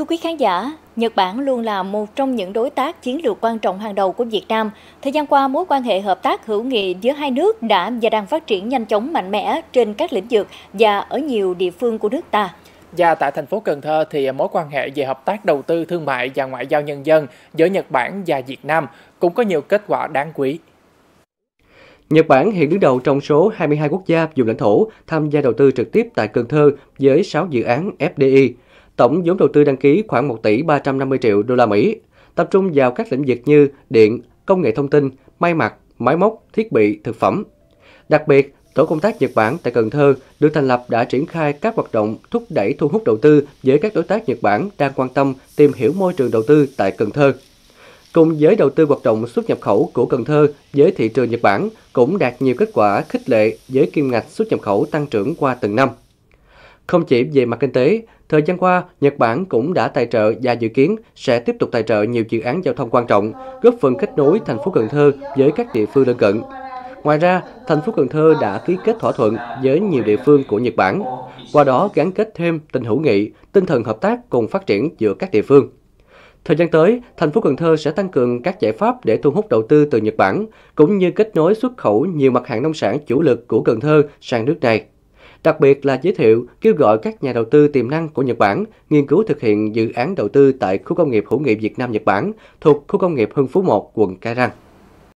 Thưa quý khán giả, Nhật Bản luôn là một trong những đối tác chiến lược quan trọng hàng đầu của Việt Nam. Thời gian qua, mối quan hệ hợp tác hữu nghị giữa hai nước đã và đang phát triển nhanh chóng mạnh mẽ trên các lĩnh vực và ở nhiều địa phương của nước ta. Và tại thành phố Cần Thơ thì mối quan hệ về hợp tác đầu tư thương mại và ngoại giao nhân dân giữa Nhật Bản và Việt Nam cũng có nhiều kết quả đáng quý. Nhật Bản hiện đứng đầu trong số 22 quốc gia dùng lãnh thổ tham gia đầu tư trực tiếp tại Cần Thơ với 6 dự án FDI – Tổng vốn đầu tư đăng ký khoảng 1 tỷ 350 triệu đô la Mỹ, tập trung vào các lĩnh vực như điện, công nghệ thông tin, may mặc, máy móc, thiết bị, thực phẩm. Đặc biệt, Tổ công tác Nhật Bản tại Cần Thơ được thành lập đã triển khai các hoạt động thúc đẩy thu hút đầu tư với các đối tác Nhật Bản đang quan tâm tìm hiểu môi trường đầu tư tại Cần Thơ. Cùng với đầu tư hoạt động xuất nhập khẩu của Cần Thơ với thị trường Nhật Bản cũng đạt nhiều kết quả khích lệ với kim ngạch xuất nhập khẩu tăng trưởng qua từng năm. Không chỉ về mặt kinh tế, thời gian qua, Nhật Bản cũng đã tài trợ và dự kiến sẽ tiếp tục tài trợ nhiều dự án giao thông quan trọng, góp phần kết nối thành phố Cần Thơ với các địa phương lân cận. Ngoài ra, thành phố Cần Thơ đã ký kết thỏa thuận với nhiều địa phương của Nhật Bản, qua đó gắn kết thêm tình hữu nghị, tinh thần hợp tác cùng phát triển giữa các địa phương. Thời gian tới, thành phố Cần Thơ sẽ tăng cường các giải pháp để thu hút đầu tư từ Nhật Bản, cũng như kết nối xuất khẩu nhiều mặt hàng nông sản chủ lực của Cần Thơ sang nước này đặc biệt là giới thiệu, kêu gọi các nhà đầu tư tiềm năng của Nhật Bản nghiên cứu thực hiện dự án đầu tư tại khu công nghiệp hữu nghị Việt Nam Nhật Bản thuộc khu công nghiệp Hưng Phú 1, quận Cái Răng.